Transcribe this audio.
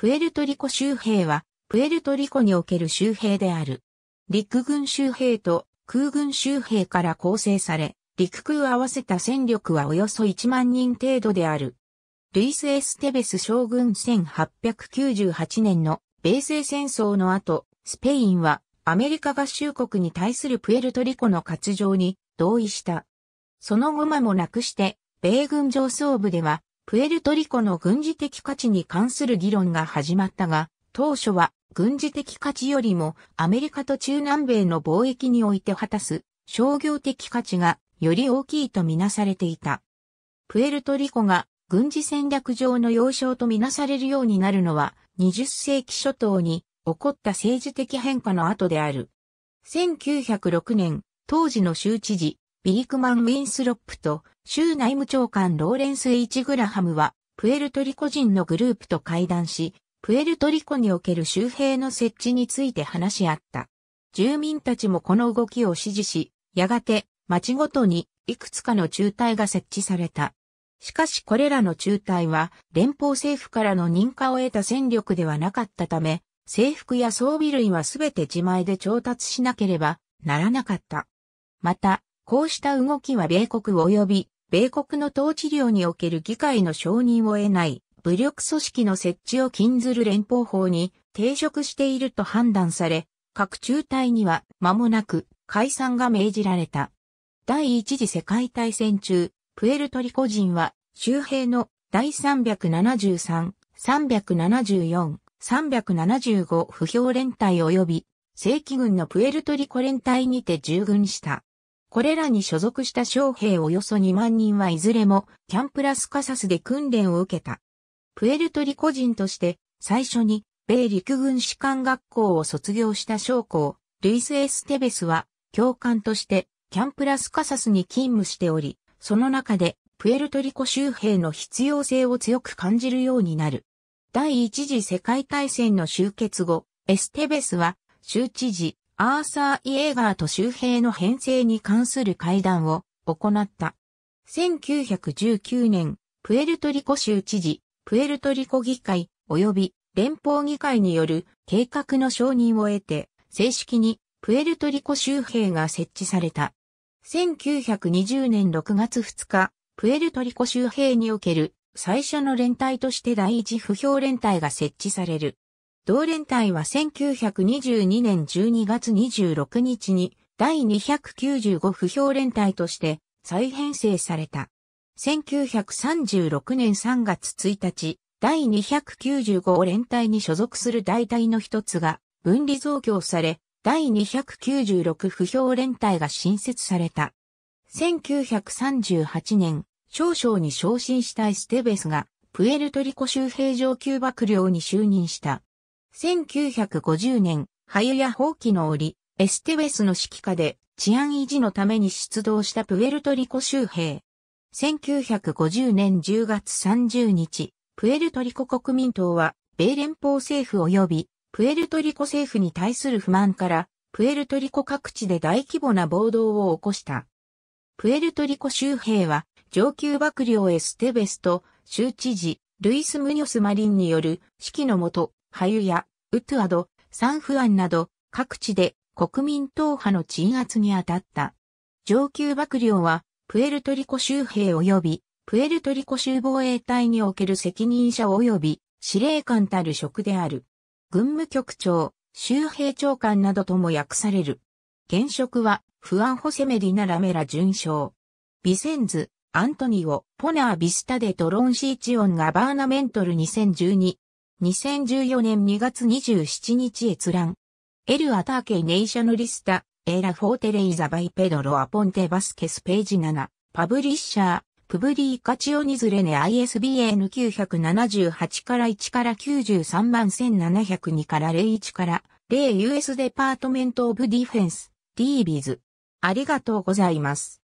プエルトリコ州兵は、プエルトリコにおける州兵である。陸軍州兵と空軍州兵から構成され、陸空合わせた戦力はおよそ1万人程度である。ルイス・エステベス将軍1898年の米西戦争の後、スペインはアメリカ合衆国に対するプエルトリコの割譲に同意した。その後間もなくして、米軍上層部ではプエルトリコの軍事的価値に関する議論が始まったが、当初は軍事的価値よりもアメリカと中南米の貿易において果たす商業的価値がより大きいとみなされていた。プエルトリコが軍事戦略上の要衝とみなされるようになるのは20世紀初頭に起こった政治的変化の後である。1906年、当時の州知事、ビリクマン・ウィンスロップと州内務長官ローレンス・イチ・グラハムは、プエルトリコ人のグループと会談し、プエルトリコにおける州兵の設置について話し合った。住民たちもこの動きを支持し、やがて町ごとにいくつかの中隊が設置された。しかしこれらの中隊は連邦政府からの認可を得た戦力ではなかったため、制服や装備類はすべて自前で調達しなければならなかった。また、こうした動きは米国及び米国の統治領における議会の承認を得ない武力組織の設置を禁ずる連邦法に抵触していると判断され、各中隊には間もなく解散が命じられた。第一次世界大戦中、プエルトリコ人は周辺の第373、374、375不評連隊及び正規軍のプエルトリコ連隊にて従軍した。これらに所属した将兵およそ2万人はいずれもキャンプラスカサスで訓練を受けた。プエルトリコ人として最初に米陸軍士官学校を卒業した将校、ルイス・エステベスは教官としてキャンプラスカサスに勤務しており、その中でプエルトリコ州兵の必要性を強く感じるようになる。第一次世界大戦の終結後、エステベスは州知事、アーサー・イエーガーと周平の編成に関する会談を行った。1919年、プエルトリコ州知事、プエルトリコ議会、及び連邦議会による計画の承認を得て、正式にプエルトリコ州兵が設置された。1920年6月2日、プエルトリコ州兵における最初の連隊として第一不評連隊が設置される。同連隊は1922年12月26日に第295不評連隊として再編成された。1936年3月1日、第295連隊に所属する大隊の一つが分離増強され、第296不評連隊が新設された。1938年、少々に昇進したエステベスが、プエルトリコ州平城級幕僚に就任した。1950年、ハユや放棄の折、エステウェスの指揮下で治安維持のために出動したプエルトリコ州兵。1950年10月30日、プエルトリコ国民党は、米連邦政府及びプエルトリコ政府に対する不満から、プエルトリコ各地で大規模な暴動を起こした。プエルトリコ州兵は、上級幕僚エステベスと州知事、ルイス・ムニョス・マリンによる指揮のもと、ハユやウトゥアド、サンフアンなど各地で国民党派の鎮圧に当たった。上級幕僚はプエルトリコ州兵及びプエルトリコ州防衛隊における責任者及び司令官たる職である。軍務局長、州兵長官などとも訳される。現職はフアンホセメリナ・ラメラ巡将。ビセンズ、アントニオ、ポナー・ビスタデ・トロンシーチオン・ガバーナメントル2012 2014年2月27日閲覧。エル・アターケ・ネイショナリスタ、エラ・フォーテレイザ・バイ・ペドロ・アポンテ・バスケスページ7、パブリッシャー、プブリーカチオニズレネ ISBN 978から1から93万1702から01から0 US デパートメントオブディフェンスディービズ。ありがとうございます。